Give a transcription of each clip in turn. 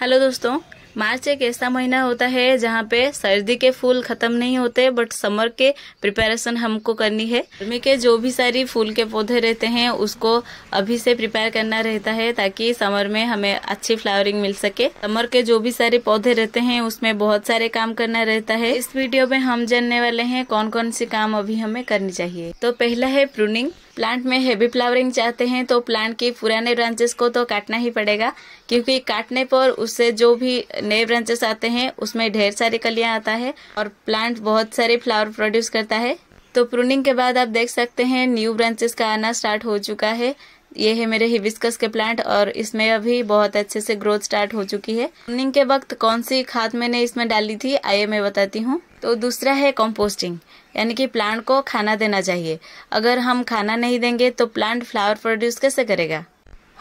hello दोस्तों मार्च एक ऐसा महीना होता है जहाँ पे सर्दी के फूल खत्म नहीं होते बट समर के प्रिपेरेशन हमको करनी है गर्मी के जो भी सारी फूल के पौधे रहते हैं उसको अभी से प्रिपेयर करना रहता है ताकि समर में हमें अच्छी फ्लावरिंग मिल सके समर के जो भी सारे पौधे रहते हैं उसमें बहुत सारे काम करना रहता है इस वीडियो में हम जानने वाले हैं कौन कौन सी काम अभी हमें करनी चाहिए तो पहला है प्रूनिंग प्लांट में हैवी फ्लावरिंग चाहते हैं तो प्लांट के पुराने ब्रांचेस को तो काटना ही पड़ेगा क्योंकि काटने पर उससे जो भी नए ब्रांचेस आते हैं उसमें ढेर सारी कलियां आता है और प्लांट बहुत सारे फ्लावर प्रोड्यूस करता है तो प्रूनिंग के बाद आप देख सकते हैं न्यू ब्रांचेस का आना स्टार्ट हो चुका है ये है मेरे हिबिस्कस के प्लांट और इसमें अभी बहुत अच्छे से ग्रोथ स्टार्ट हो चुकी है प्रूनिंग के वक्त कौन सी खाद मैंने इसमें डाली थी आइए मैं बताती हूँ तो दूसरा है कंपोस्टिंग यानी कि प्लांट को खाना देना चाहिए अगर हम खाना नहीं देंगे तो प्लांट फ्लावर प्रोड्यूस कैसे करेगा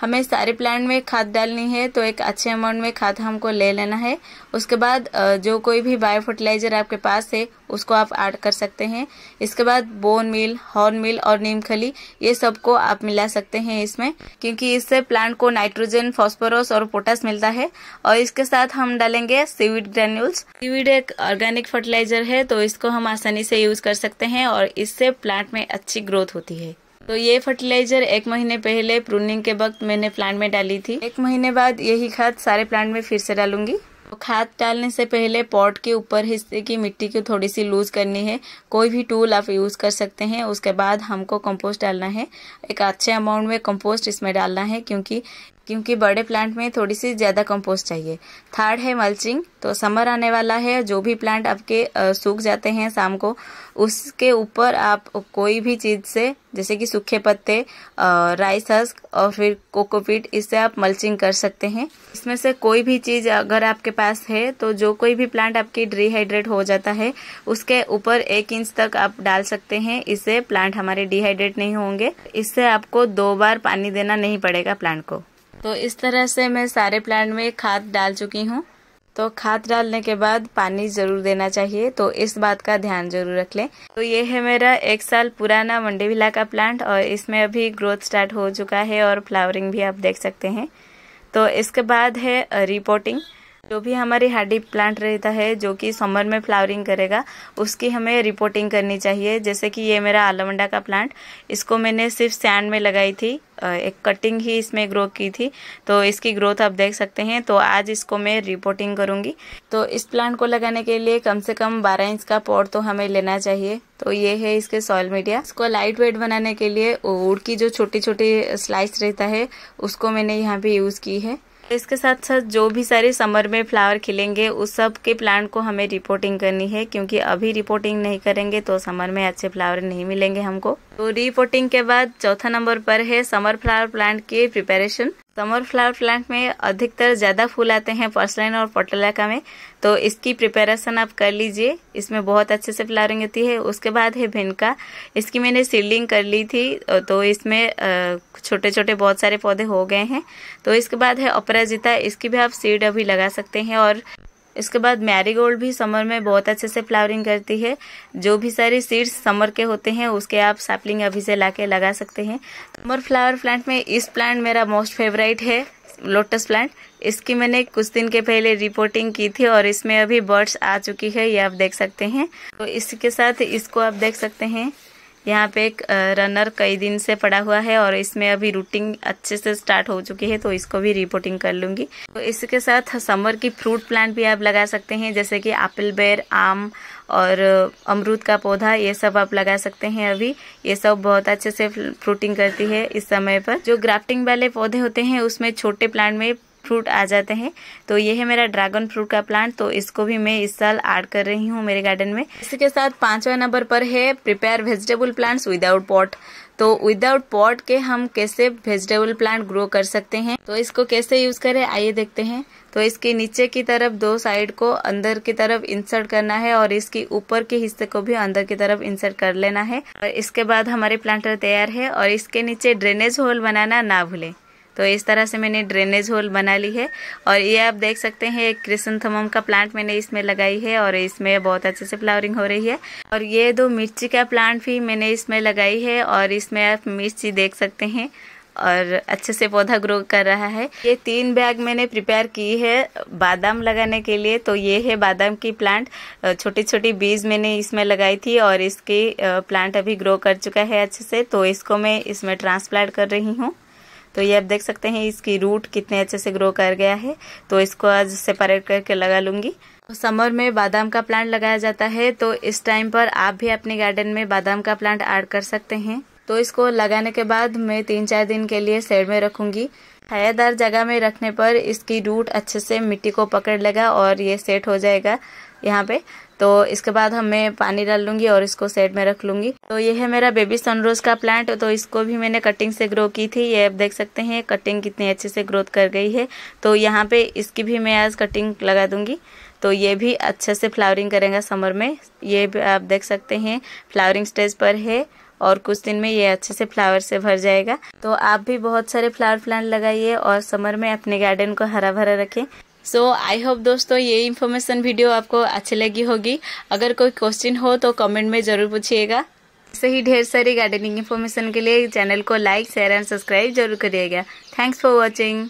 हमें सारे प्लांट में खाद डालनी है तो एक अच्छे अमाउंट में खाद हमको ले लेना है उसके बाद जो कोई भी बायो फर्टिलाइजर आपके पास है उसको आप ऐड कर सकते हैं इसके बाद बोन मिल हॉर्न मिल और नीम खली ये सबको आप मिला सकते हैं इसमें क्योंकि इससे प्लांट को नाइट्रोजन फॉस्फोरस और पोटास मिलता है और इसके साथ हम डालेंगे सीविड ग्रेन्यूल्स सीविड एक ऑर्गेनिक फर्टिलाइजर है तो इसको हम आसानी से यूज कर सकते हैं और इससे प्लांट में अच्छी ग्रोथ होती है तो ये फर्टिलाइजर एक महीने पहले प्रूनिंग के वक्त मैंने प्लांट में डाली थी एक महीने बाद यही खाद सारे प्लांट में फिर से डालूंगी तो खाद डालने से पहले पॉट के ऊपर हिस्से की मिट्टी को थोड़ी सी लूज करनी है कोई भी टूल आप यूज़ कर सकते हैं उसके बाद हमको कंपोस्ट डालना है एक अच्छे अमाउंट में कंपोस्ट इसमें डालना है क्योंकि क्योंकि बड़े प्लांट में थोड़ी सी ज़्यादा कंपोस्ट चाहिए थर्ड है मल्चिंग तो समर आने वाला है जो भी प्लांट आपके सूख जाते हैं शाम को उसके ऊपर आप कोई भी चीज़ से जैसे कि सूखे पत्ते राइस हस्क और फिर कोकोपीट इससे आप मल्चिंग कर सकते हैं इसमें से कोई भी चीज़ अगर आपके पास है तो जो कोई भी प्लांट आपकी डिहाइड्रेट हो जाता है उसके ऊपर एक इंच तक आप डाल सकते हैं इससे प्लांट हमारे डिहाइड्रेट नहीं होंगे इससे आपको दो बार पानी देना नहीं पड़ेगा प्लांट को तो इस तरह से मैं सारे प्लांट में खाद डाल चुकी हूँ तो खाद डालने के बाद पानी जरूर देना चाहिए तो इस बात का ध्यान जरूर रख लें तो ये है मेरा एक साल पुराना मंडेविला का प्लांट और इसमें अभी ग्रोथ स्टार्ट हो चुका है और फ्लावरिंग भी आप देख सकते हैं तो इसके बाद है रिपोर्टिंग जो भी हमारी हार्डी प्लांट रहता है जो कि समर में फ्लावरिंग करेगा उसकी हमें रिपोर्टिंग करनी चाहिए जैसे कि ये मेरा आलमंडा का प्लांट इसको मैंने सिर्फ सैंड में लगाई थी एक कटिंग ही इसमें ग्रो की थी तो इसकी ग्रोथ आप देख सकते हैं तो आज इसको मैं रिपोर्टिंग करूंगी तो इस प्लांट को लगाने के लिए कम से कम 12 इंच का पौड़ तो हमें लेना चाहिए तो ये है इसके सॉयल मीडिया इसको लाइट वेट बनाने के लिए उड़ की जो छोटी छोटी स्लाइस रहता है उसको मैंने यहाँ पे यूज़ की है इसके साथ साथ जो भी सारे समर में फ्लावर खिलेंगे उस सब के प्लांट को हमें रिपोर्टिंग करनी है क्योंकि अभी रिपोर्टिंग नहीं करेंगे तो समर में अच्छे फ्लावर नहीं मिलेंगे हमको तो रिपोर्टिंग के बाद चौथा नंबर पर है समर फ्लावर प्लांट की प्रिपेरेशन समर फ्लावर प्लांट में अधिकतर ज़्यादा फूल आते हैं पर्सलाइन और पटलाका में तो इसकी प्रिपरेशन आप कर लीजिए इसमें बहुत अच्छे से फ्लावरिंग होती है उसके बाद है भिनका इसकी मैंने सीडलिंग कर ली थी तो इसमें छोटे छोटे बहुत सारे पौधे हो गए हैं तो इसके बाद है अपराजिता इसकी भी आप सीड अभी लगा सकते हैं और इसके बाद मैरीगोल्ड भी समर में बहुत अच्छे से फ्लावरिंग करती है जो भी सारे सीड्स समर के होते हैं उसके आप सैपलिंग अभी से ला लगा सकते हैं समर फ्लावर प्लांट में इस प्लांट मेरा मोस्ट फेवरेट है लोटस प्लांट इसकी मैंने कुछ दिन के पहले रिपोर्टिंग की थी और इसमें अभी बर्ड्स आ चुकी है ये आप देख सकते हैं तो इसके साथ इसको आप देख सकते हैं यहाँ पे एक रनर कई दिन से पड़ा हुआ है और इसमें अभी रूटिंग अच्छे से स्टार्ट हो चुकी है तो इसको भी रिपोर्टिंग कर लूंगी तो इसके साथ समर की फ्रूट प्लांट भी आप लगा सकते हैं जैसे कि एप्पल बेर आम और अमरूद का पौधा ये सब आप लगा सकते हैं अभी ये सब बहुत अच्छे से फ्रूटिंग करती है इस समय पर जो ग्राफ्टिंग वाले पौधे होते हैं उसमें छोटे प्लांट में फ्रूट आ जाते हैं तो ये है मेरा ड्रैगन फ्रूट का प्लांट तो इसको भी मैं इस साल ऐड कर रही हूँ मेरे गार्डन में इसी के साथ पांचवा नंबर पर है prepare vegetable plants without pot तो विदाउट पॉट के हम कैसे वेजिटेबल प्लांट ग्रो कर सकते हैं तो इसको कैसे यूज करें आइए देखते हैं तो इसके नीचे की तरफ दो साइड को अंदर की तरफ इंसर्ट करना है और इसकी ऊपर के हिस्से को भी अंदर की तरफ इंसर्ट कर लेना है और इसके बाद हमारे प्लांटर तैयार है और इसके नीचे ड्रेनेज होल बनाना ना भूलें तो इस तरह से मैंने ड्रेनेज होल बना ली है और ये आप देख सकते हैं एक क्रिसनथमम का प्लांट मैंने इसमें लगाई है और इसमें बहुत अच्छे से फ्लावरिंग हो रही है और ये दो मिर्ची का प्लांट भी मैंने इसमें लगाई है और इसमें आप मिर्ची देख सकते हैं और अच्छे से पौधा ग्रो कर रहा है ये तीन बैग मैंने प्रिपेयर की है बादाम लगाने के लिए तो ये है बादाम की प्लांट छोटी छोटी बीज मैंने इसमें लगाई थी और इसकी प्लांट अभी ग्रो कर चुका है अच्छे से तो इसको मैं इसमें ट्रांसप्लांट कर रही हूँ तो ये आप देख सकते हैं इसकी रूट कितने अच्छे से ग्रो कर गया है तो इसको आज सेपरेट करके लगा तो समर में बादाम का प्लांट लगाया जाता है तो इस टाइम पर आप भी अपने गार्डन में बादाम का प्लांट ऐड कर सकते हैं तो इसको लगाने के बाद मैं तीन चार दिन के लिए शेड में रखूंगी छायादार जगह में रखने पर इसकी रूट अच्छे से मिट्टी को पकड़ लेगा और ये सेट हो जाएगा यहाँ पे तो इसके बाद हमें पानी डाल लूंगी और इसको सेड में रख लूंगी तो ये है मेरा बेबी सनरोज का प्लांट तो इसको भी मैंने कटिंग से ग्रो की थी ये आप देख सकते हैं कटिंग कितनी अच्छे से ग्रोथ कर गई है तो यहाँ पे इसकी भी मैं आज कटिंग लगा दूंगी तो ये भी अच्छे से फ्लावरिंग करेगा समर में ये आप देख सकते हैं फ्लावरिंग स्टेज पर है और कुछ दिन में ये अच्छे से फ्लावर से भर जाएगा तो आप भी बहुत सारे फ्लावर प्लांट लगाइए और समर में अपने गार्डन को हरा भरा रखें सो आई होप दोस्तों ये इन्फॉर्मेशन वीडियो आपको अच्छी लगी होगी अगर कोई क्वेश्चन हो तो कमेंट में ज़रूर पूछिएगा ऐसे ही ढेर सारी गार्डनिंग इन्फॉर्मेशन के लिए चैनल को लाइक शेयर एंड सब्सक्राइब जरूर करिएगा थैंक्स फॉर वॉचिंग